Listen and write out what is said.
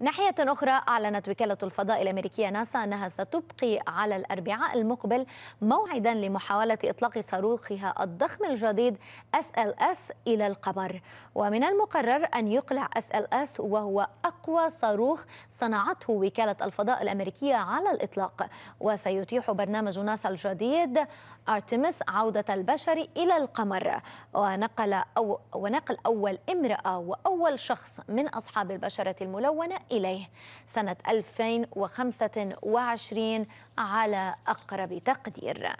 ناحية أخرى أعلنت وكالة الفضاء الأمريكية ناسا أنها ستبقي على الأربعاء المقبل موعدا لمحاولة إطلاق صاروخها الضخم الجديد SLS إلى القمر ومن المقرر أن يقلع SLS وهو أقوى صاروخ صنعته وكالة الفضاء الأمريكية على الإطلاق وسيتيح برنامج ناسا الجديد أرتمس عودة البشر إلى القمر ونقل, أو ونقل أول امرأة وأول شخص من أصحاب البشرة الملونة إليه سنة 2025 على أقرب تقدير